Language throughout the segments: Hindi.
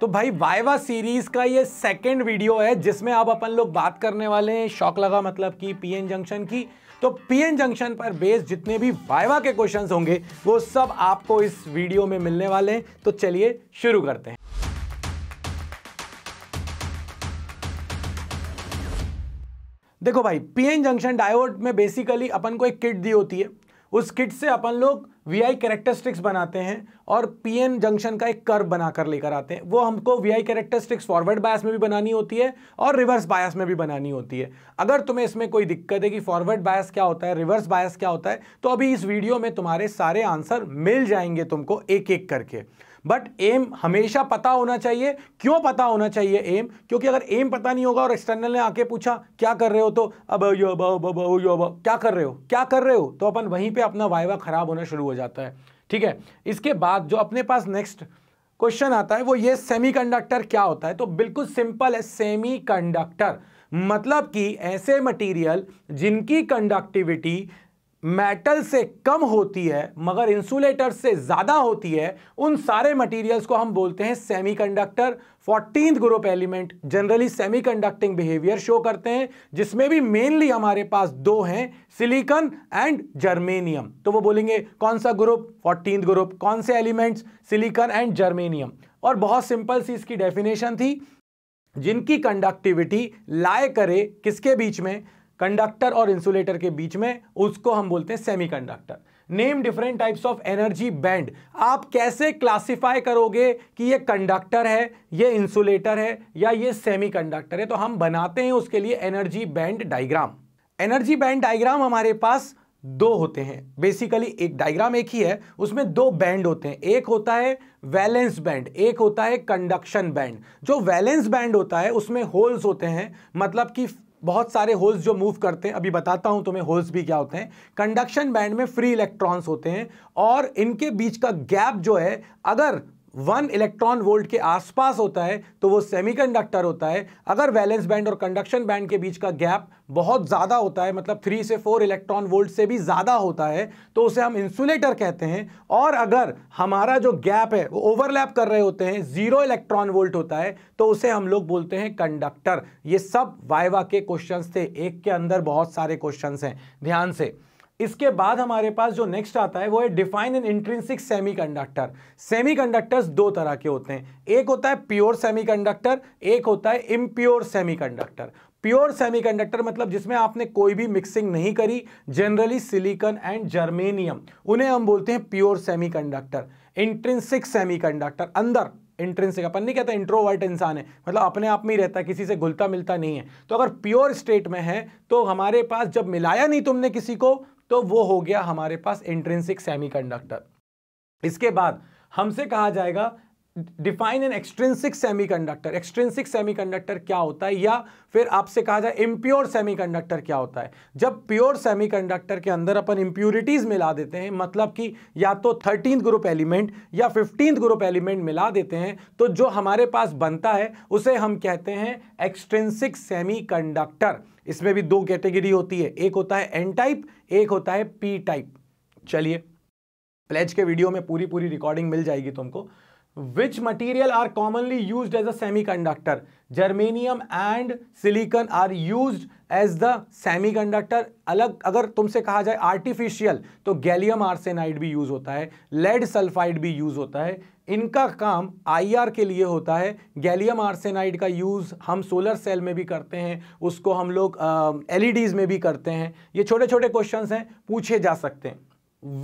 तो भाई वाइवा सीरीज का ये सेकंड वीडियो है जिसमें आप अपन लोग बात करने वाले हैं शौक लगा मतलब कि पीएन जंक्शन की तो पीएन जंक्शन पर बेस जितने भी वाइवा के क्वेश्चंस होंगे वो सब आपको इस वीडियो में मिलने वाले हैं तो चलिए शुरू करते हैं देखो भाई पीएन जंक्शन डायोड में बेसिकली अपन को एक किट दी होती है उस किट से अपन लोग वी आई कैरेक्टरिस्टिक्स बनाते हैं और पी एन जंक्शन का एक कर्व बनाकर लेकर आते हैं वो हमको V I characteristics forward bias में भी बनानी होती है और रिवर्स बायस में भी बनानी होती है अगर तुम्हें इसमें कोई दिक्कत है कि फॉरवर्ड बायस क्या होता है रिवर्स बायस क्या होता है तो अभी इस वीडियो में तुम्हारे सारे आंसर मिल जाएंगे तुमको एक एक करके बट एम हमेशा पता होना चाहिए क्यों पता होना चाहिए एम क्योंकि अगर एम पता नहीं होगा और एक्सटर्नल ने आके पूछा क्या कर रहे हो तो अब यो अब अब अब यो अब क्या कर रहे हो क्या कर रहे हो तो अपन वहीं पे अपना वाइवा खराब होना शुरू हो जाता है ठीक है इसके बाद जो अपने पास नेक्स्ट क्वेश्चन आता है वो ये सेमीकंडक्टर क्या होता है तो बिल्कुल सिंपल है सेमीकंडक्टर मतलब कि ऐसे मटेरियल जिनकी कंडक्टिविटी मेटल से कम होती है मगर इंसुलेटर से ज़्यादा होती है उन सारे मटेरियल्स को हम बोलते हैं semiconductor conductor group element generally semiconducting behaviour show करते हैं जिसमें भी मेनली हमारे पास दो हैं सिलिकॉन एंड जर्मेनियम तो वो बोलेंगे कौन सा ग्रुप फोर्टीन ग्रुप कौन से एलिमेंट्स सिलिकन एंड जर्मेनियम और बहुत सिंपल सी इसकी डेफिनेशन थी जिनकी कंडक्टिविटी लाए करे किसके बीच में कंडक्टर और इंसुलेटर के बीच में उसको हम बोलते हैं semiconductor name different types of energy band आप कैसे क्लासिफाई करोगे कि ये कंडक्टर है ये इंसुलेटर है या ये सेमी कंडक्टर है तो हम बनाते हैं उसके लिए energy band diagram energy band diagram हमारे पास दो होते हैं बेसिकली एक डायग्राम एक ही है उसमें दो बैंड होते हैं एक होता है वैलेंस बैंड एक होता है कंडक्शन बैंड जो वैलेंस बैंड होता है उसमें होल्स होते हैं मतलब कि बहुत सारे होल्स जो मूव करते हैं अभी बताता हूं तुम्हें होल्स भी क्या होते हैं कंडक्शन बैंड में फ्री इलेक्ट्रॉन्स होते हैं और इनके बीच का गैप जो है अगर वन इलेक्ट्रॉन वोल्ट के आसपास होता है तो वो सेमीकंडक्टर होता है अगर वैलेंस बैंड और कंडक्शन बैंड के बीच का गैप बहुत ज़्यादा होता है मतलब थ्री से फोर इलेक्ट्रॉन वोल्ट से भी ज़्यादा होता है तो उसे हम इंसुलेटर कहते हैं और अगर हमारा जो गैप है वो ओवरलैप कर रहे होते हैं ज़ीरो इलेक्ट्रॉन वोल्ट होता है तो उसे हम लोग बोलते हैं कंडक्टर ये सब वाइवा के क्वेश्चन थे एक के अंदर बहुत सारे क्वेश्चन हैं ध्यान से इसके बाद हमारे पास जो नेक्स्ट आता है वो है define an intrinsic semiconductor semi दो तरह के होते हैं एक होता है प्योर सेमी कंडक्टर एक होता है इम्प्योर सेमीकंडक्टर प्योर सेमीकंडक्टर मतलब जिसमें आपने कोई भी मिक्सिंग नहीं करी जनरली सिलिकन एंड जर्मेनियम उन्हें हम बोलते हैं प्योर इंट्रेंसिक सेमी कंडक्टर अंदर इंट्रेंसिक अपन नहीं कहता इंट्रोवर्ट इंसान है मतलब अपने आप में ही रहता है किसी से घुलता मिलता नहीं है तो अगर प्योर स्टेट में है तो हमारे पास जब मिलाया नहीं तुमने किसी को तो वो हो गया हमारे पास इंट्रेंसिक सेमीकंडक्टर इसके बाद हमसे कहा जाएगा define an extrinsic semiconductor extrinsic semiconductor क्या होता है या फिर आपसे कहा जाए इम्प्योर सेमीकंडक्टर क्या होता है जब प्योर सेमीकंडक्टर के अंदर अपन इम्प्योरिटीज मिला देते हैं मतलब कि या तो थर्टीन ग्रुप एलिमेंट या फिफ्टींथ ग्रुप एलिमेंट मिला देते हैं तो जो हमारे पास बनता है उसे हम कहते हैं एक्सट्रेंसिक सेमी कंडक्टर इसमें भी दो कैटेगरी होती है एक होता है एन टाइप एक होता है पी टाइप चलिए प्लेज के वीडियो में पूरी पूरी रिकॉर्डिंग मिल जाएगी तुमको material are commonly used as a semiconductor germanium and silicon are used as the semiconductor अलग अगर तुमसे कहा जाए आर्टिफिशियल तो गैलियम आर्सेनाइड भी यूज़ होता है लेड सल्फाइड भी यूज़ होता है इनका काम आई आर के लिए होता है गैलियम आर्सेनाइड का यूज़ हम सोलर सेल में भी करते हैं उसको हम लोग एल ई डीज में भी करते हैं ये छोटे छोटे क्वेश्चन हैं पूछे जा सकते हैं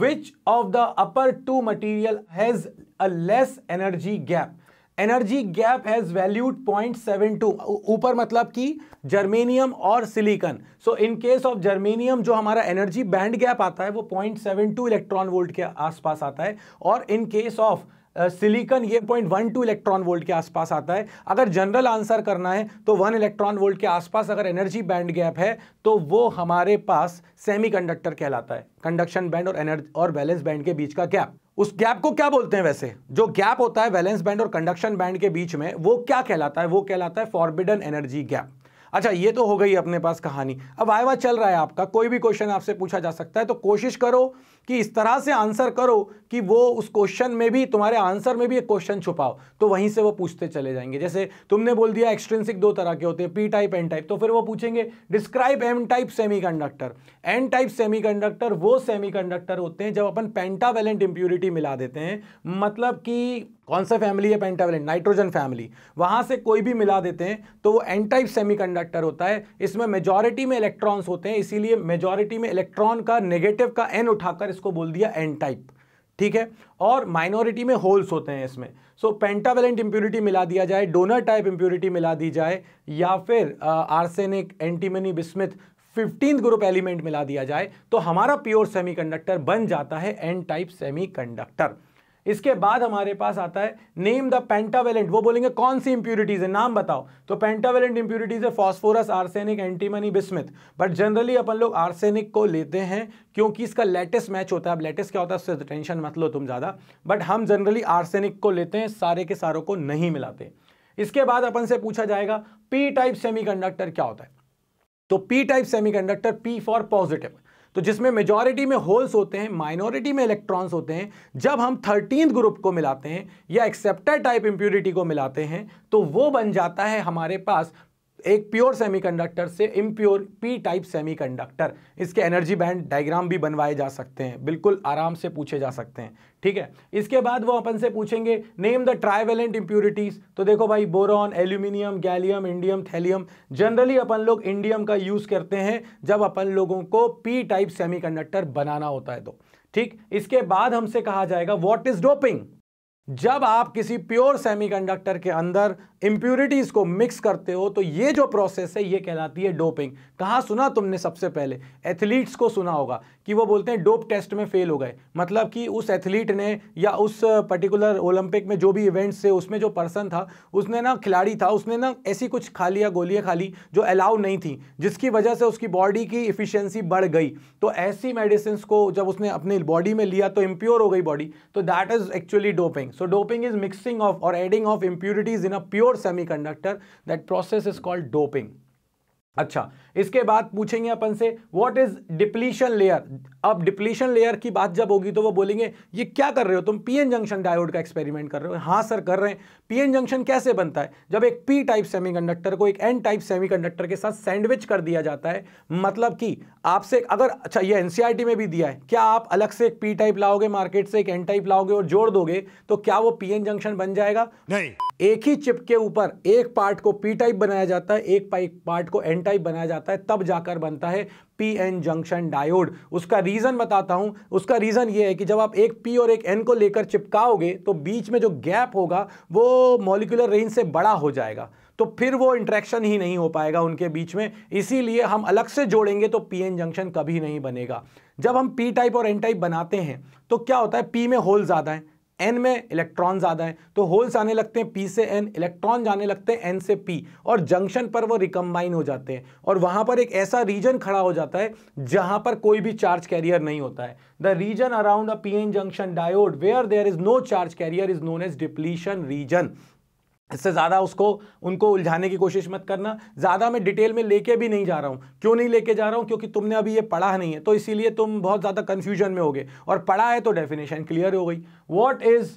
which of the upper two material has a less energy gap energy gap has valued point seven two ऊपर मतलब कि जर्मेनियम और silicon so in case of germanium जो हमारा एनर्जी बैंड गैप आता है वो टू इलेक्ट्रॉन वोल्ट के आसपास आता है और इन केस ऑफ सिलिकन ये point one two electron volt के आसपास आता है अगर जनरल आंसर करना है तो वन इलेक्ट्रॉन वोल्ट के आसपास अगर एनर्जी बैंड गैप है तो वो हमारे पास सेमीकंडक्टर कहलाता है कंडक्शन बैंड और एनर्जी और बैलेंस बैंड के बीच का गैप उस गैप को क्या बोलते हैं वैसे जो गैप होता है बैलेंस बैंड और कंडक्शन बैंड के बीच में वो क्या कहलाता है वो कहलाता है फॉरबिडन एनर्जी गैप अच्छा ये तो हो गई अपने पास कहानी अब आयवा चल रहा है आपका कोई भी क्वेश्चन आपसे पूछा जा सकता है तो कोशिश करो कि इस तरह से आंसर करो कि वो उस क्वेश्चन में भी तुम्हारे आंसर में भी एक क्वेश्चन छुपाओ तो वहीं से वो पूछते चले जाएंगे जैसे तुमने बोल दिया एक्सट्रेंसिक दो तरह के होते हैं पी टाइप एन टाइप तो फिर वो पूछेंगे describe M type semiconductor N type semiconductor वो सेमी कंडक्टर होते हैं जब अपन पेंटावेलेंट इंप्यूरिटी मिला देते हैं मतलब कि कौन सा फैमिली है पेंटावेलेंट नाइट्रोजन फैमिली वहां से कोई भी मिला देते हैं तो वो एन टाइप कंडक्टर होता है इसमें मेजोरिटी में इलेक्ट्रॉन्स होते हैं इसीलिए मेजोरिटी में इलेक्ट्रॉन का नेगेटिव का एन उठाकर इसको बोल दिया एन टाइप ठीक है और माइनॉरिटी में होल्स होते हैं इसमें सो पेंटावेलेंट इम्प्योरिटी मिला दिया जाए डोनर टाइप इम्प्योरिटी मिला दी जाए या फिर arsenic antimony bismuth fifteen group element मिला दिया जाए तो हमारा प्योर सेमीकंडक्टर बन जाता है एन टाइप सेमीकंडक्टर इसके बाद हमारे पास आता है नेम द पेंटावेलेंट वो बोलेंगे कौन सी इंप्यूरिटीज है नाम बताओ तो पेंटावेलेंट इंप्यूरिटीज है phosphorus arsenic antimony bismuth but generally अपन लोग आर्सेनिक को लेते हैं क्योंकि इसका लेटेस्ट मैच होता है अब लेटेस्ट क्या होता है उससे टेंशन मत लो तुम ज़्यादा बट हम जनरली आर्सेनिक को लेते हैं सारे के सारों को नहीं मिलाते इसके बाद अपन से पूछा जाएगा पी टाइप सेमी क्या होता है तो P type conductor P for positive तो जिसमें मेजॉरिटी में होल्स होते हैं माइनॉरिटी में इलेक्ट्रॉन्स होते हैं जब हम थर्टीन ग्रुप को मिलाते हैं या एक्सेप्टर टाइप इंप्यूरिटी को मिलाते हैं तो वो बन जाता है हमारे पास एक प्योर सेमीकंडक्टर से इम्प्योर पी टाइप सेमीकंडक्टर इसके एनर्जी बैंड डायग्राम भी बनवाए जा सकते हैं बिल्कुल आराम से पूछे जा सकते हैं ठीक है इसके बाद वो अपन से पूछेंगे नेम द ट्राइवेलेंट इम्प्योरिटीज़ तो देखो भाई boron aluminium gallium indium thallium generally अपन लोग इंडियम का यूज़ करते हैं जब अपन लोगों को पी टाइप सेमी बनाना होता है तो ठीक इसके बाद हमसे कहा जाएगा वॉट इज डोपिंग जब आप किसी प्योर सेमीकंडक्टर के अंदर इंप्यूरिटीज को मिक्स करते हो तो ये जो प्रोसेस है ये कहलाती है डोपिंग कहाँ सुना तुमने सबसे पहले एथलीट्स को सुना होगा कि वो बोलते हैं डोप टेस्ट में फेल हो गए मतलब कि उस एथलीट ने या उस पर्टिकुलर ओलंपिक में जो भी इवेंट्स थे उसमें जो पर्सन था उसने ना खिलाड़ी था उसने ना ऐसी कुछ खा लिया गोलियाँ खा ली जो अलाउ नहीं थी जिसकी वजह से उसकी बॉडी की इफ़िशेंसी बढ़ गई तो ऐसी मेडिसिन को जब उसने अपने बॉडी में लिया तो इम्प्योर हो गई बॉडी तो that is actually doping so doping is mixing of और adding of in a pure semiconductor that process is called doping अच्छा इसके बाद पूछेंगे अपन से व्हाट इज डिप्लीशन लेयर अब डिप्लीशन लेयर की बात जब होगी तो वो बोलेंगे ये क्या कर रहे हो तुम पीएन जंक्शन डायोड का एक्सपेरिमेंट कर रहे हो हाँ सर कर रहे हैं पीएन जंक्शन कैसे बनता है जब एक पी टाइप सेमीकंडक्टर को एक एन टाइप सेमीकंडक्टर के साथ सैंडविच कर दिया जाता है मतलब कि आपसे अगर अच्छा ये एनसीआरटी e में भी दिया है क्या आप अलग से एक पी टाइप लाओगे मार्केट से एक एन टाइप लाओगे और जोड़ दोगे तो क्या वो पी जंक्शन बन जाएगा नहीं एक ही चिप के ऊपर एक पार्ट को पी टाइप बनाया जाता है एक पार्ट को एन टाइप बनाया जाता है तब जाकर बनता है पी एन जंक्शन डायोड उसका रीज़न बताता हूं उसका रीज़न ये है कि जब आप एक पी और एक एन को लेकर चिपकाओगे तो बीच में जो गैप होगा वो मॉलिकुलर रेंज से बड़ा हो जाएगा तो फिर वो इंट्रैक्शन ही नहीं हो पाएगा उनके बीच में इसीलिए हम अलग से जोड़ेंगे तो पी एन जंक्शन कभी नहीं बनेगा जब हम पी टाइप और एन टाइप बनाते हैं तो क्या होता है पी में होल ज़्यादा है एन में इलेक्ट्रॉन ज़्यादा हैं तो होल्स आने लगते हैं पी से एन इलेक्ट्रॉन जाने लगते हैं एन से पी और जंक्शन पर वो रिकम्बाइन हो जाते हैं और वहां पर एक ऐसा रीजन खड़ा हो जाता है जहां पर कोई भी चार्ज कैरियर नहीं होता है the region around a P N junction diode where there is no charge carrier is known as depletion region इससे ज़्यादा उसको उनको उलझाने की कोशिश मत करना ज़्यादा मैं डिटेल में लेके भी नहीं जा रहा हूँ क्यों नहीं लेके जा रहा हूँ क्योंकि तुमने अभी ये पढ़ा नहीं है तो इसीलिए तुम बहुत ज़्यादा कन्फ्यूजन में होगे और पढ़ा है तो डेफिनेशन क्लियर हो गई what is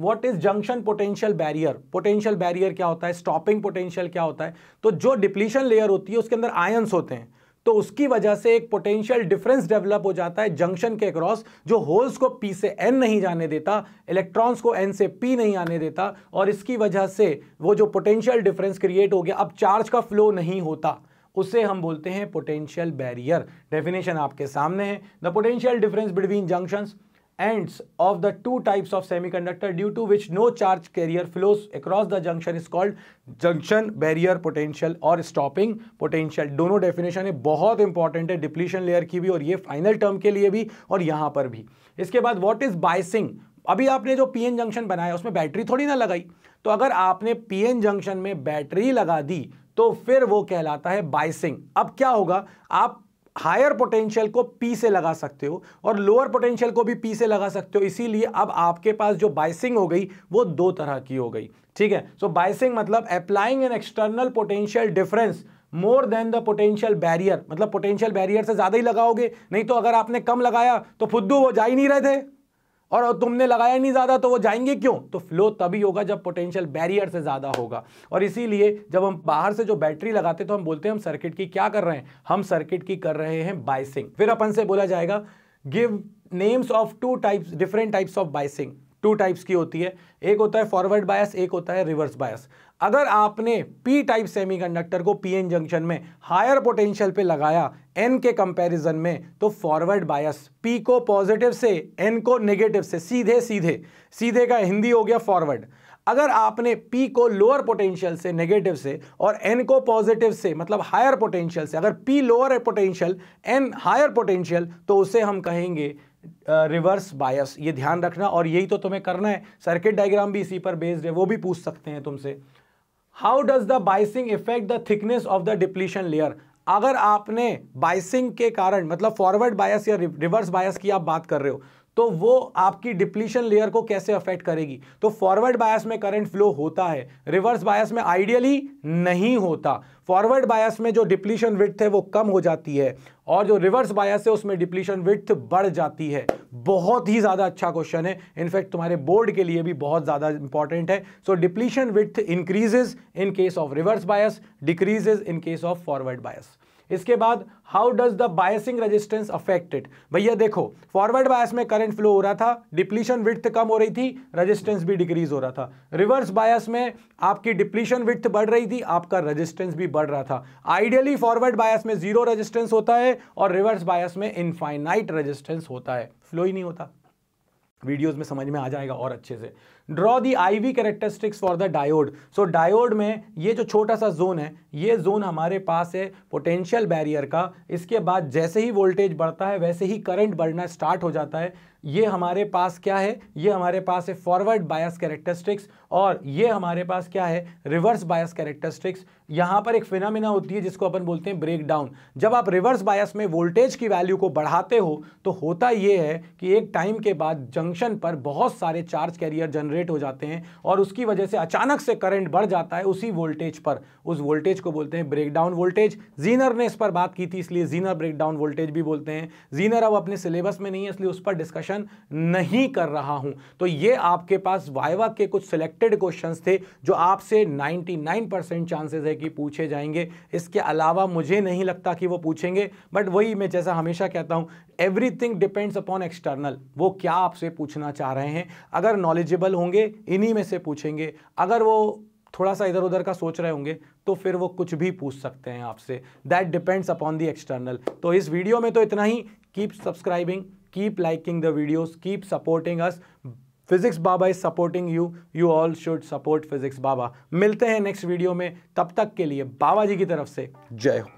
what is junction potential barrier potential barrier क्या होता है स्टॉपिंग पोटेंशियल क्या होता है तो जो डिप्लीशन लेयर होती है उसके अंदर आयंस होते हैं तो उसकी वजह से एक पोटेंशियल डिफरेंस डेवलप हो जाता है जंक्शन के क्रॉस जो होल्स को पी से एन नहीं जाने देता इलेक्ट्रॉन्स को एन से पी नहीं आने देता और इसकी वजह से वो जो पोटेंशियल डिफरेंस क्रिएट हो गया अब चार्ज का फ्लो नहीं होता उसे हम बोलते हैं पोटेंशियल बैरियर डेफिनेशन आपके सामने है the potential difference between junctions ends of the two types of semiconductor due to which no charge carrier flows across the junction is called junction barrier potential और stopping potential दोनों definition है बहुत important है depletion layer की भी और ये final term के लिए भी और यहाँ पर भी इसके बाद what is biasing अभी आपने जो पी एन जंक्शन बनाया उसमें बैटरी थोड़ी ना लगाई तो अगर आपने पी एन जंक्शन में बैटरी लगा दी तो फिर वो कहलाता है बाइसिंग अब क्या होगा आप हायर पोटेंशियल को पी से लगा सकते हो और लोअर पोटेंशियल को भी पी से लगा सकते हो इसीलिए अब आपके पास जो बाइसिंग हो गई वो दो तरह की हो गई ठीक है सो बाइसिंग मतलब applying an external potential difference more than the potential barrier मतलब पोटेंशियल बैरियर से ज़्यादा ही लगाओगे नहीं तो अगर आपने कम लगाया तो फुद्दू वो जा ही नहीं रहे थे और तुमने लगाया नहीं ज़्यादा तो वो जाएंगे क्यों तो फ्लो तभी होगा जब पोटेंशियल बैरियर से ज़्यादा होगा और इसीलिए जब हम बाहर से जो बैटरी लगाते तो हम बोलते हैं हम सर्किट की क्या कर रहे हैं हम सर्किट की कर रहे हैं बाइसिंग फिर अपन से बोला जाएगा give names of two types different types of biasing two types की होती है एक होता है फॉरवर्ड बायस एक होता है रिवर्स बायस अगर आपने पी टाइप सेमीकंडक्टर को पी एन जंक्शन में हायर पोटेंशियल पे लगाया एन के कंपैरिजन में तो फॉरवर्ड बायस पी को पॉजिटिव से एन को नेगेटिव से सीधे सीधे सीधे का हिंदी हो गया फॉरवर्ड अगर आपने P को लोअर पोटेंशियल से नेगेटिव से और N को पॉजिटिव से मतलब हायर पोटेंशियल से अगर P lower potential N higher potential तो उसे हम कहेंगे रिवर्स बायस ये ध्यान रखना और यही तो तुम्हें करना है सर्किट डायग्राम भी इसी पर बेस्ड है वो भी पूछ सकते हैं तुमसे how does the biasing effect the thickness of the depletion layer अगर आपने बाइसिंग के कारण मतलब फॉरवर्ड बायस या रिवर्स बायस की आप बात कर रहे हो तो वो आपकी डिप्लीशन लेयर को कैसे अफेक्ट करेगी तो फॉरवर्ड बायस में करंट फ्लो होता है रिवर्स बायस में आइडियली नहीं होता फॉरवर्ड बायस में जो डिप्लीशन विथ है वो कम हो जाती है और जो रिवर्स बायस है उसमें डिप्लीशन विथ बढ़ जाती है बहुत ही ज़्यादा अच्छा क्वेश्चन है इनफैक्ट तुम्हारे बोर्ड के लिए भी बहुत ज़्यादा इंपॉर्टेंट है so depletion width increases in case of reverse bias decreases in case of forward bias इसके बाद how does the biasing resistance affected भैया देखो फॉरवर्ड बायस में करंट फ्लो हो रहा था डिप्लीशन विथ कम हो रही थी रेजिस्टेंस भी डिक्रीज हो रहा था रिवर्स बायस में आपकी डिप्लीशन विथ बढ़ रही थी आपका रेजिस्टेंस भी बढ़ रहा था आइडियली फॉरवर्ड बायस में जीरो रेजिस्टेंस होता है और रिवर्स बायस में इनफाइनाइट रेजिस्टेंस होता है फ्लो ही नहीं होता वीडियोज में समझ में आ जाएगा और अच्छे से draw the I V characteristics for the diode so diode में ये जो छोटा सा जोन है ये जोन हमारे पास है पोटेंशियल बैरियर का इसके बाद जैसे ही वोल्टेज बढ़ता है वैसे ही करंट बढ़ना स्टार्ट हो जाता है ये हमारे पास क्या है ये हमारे पास है फॉरवर्ड बायस कैरेक्टरिस्टिक्स और ये हमारे पास क्या है रिवर्स बायस कैरेक्टरिस्टिक्स यहाँ पर एक फिनामिना होती है जिसको अपन बोलते हैं ब्रेक डाउन जब आप रिवर्स बायस में वोल्टेज की वैल्यू को बढ़ाते हो तो होता यह है कि एक टाइम के बाद जंक्शन पर बहुत सारे चार्ज कैरियर जनरेट हो जाते हैं और उसकी वजह से अचानक से करंट बढ़ जाता है उसी वोल्टेज पर उस वोल्टेज को बोलते हैं ब्रेक डाउन वोल्टेज जीनर ने इस पर बात की थी इसलिए जीनर ब्रेक डाउन वोल्टेज भी बोलते हैं जीनर अब अपने सिलेबस में नहीं है इसलिए उस पर डिस्कशन नहीं कर रहा हूँ तो ये आपके पास वाइवा के कुछ सिलेक्टेड क्वेश्चन थे जो आपसे नाइनटी चांसेस है कि पूछे जाएंगे इसके अलावा मुझे नहीं लगता कि वो पूछेंगे बट वही मैं जैसा हमेशा कहता हूँ एवरीथिंग डिपेंड्स अपॉन एक्सटर्नल वो क्या आपसे पूछना चाह रहे हैं अगर नॉलेजेबल होंगे इन्हीं में से पूछेंगे अगर वो थोड़ा सा इधर उधर का सोच रहे होंगे तो फिर वो कुछ भी पूछ सकते हैं आपसे that depends upon the external तो इस वीडियो में तो इतना ही keep subscribing keep liking the videos keep supporting us Physics Baba is supporting you you all should support Physics Baba मिलते हैं नेक्स्ट वीडियो में तब तक के लिए बाबा जी की तरफ से जय हो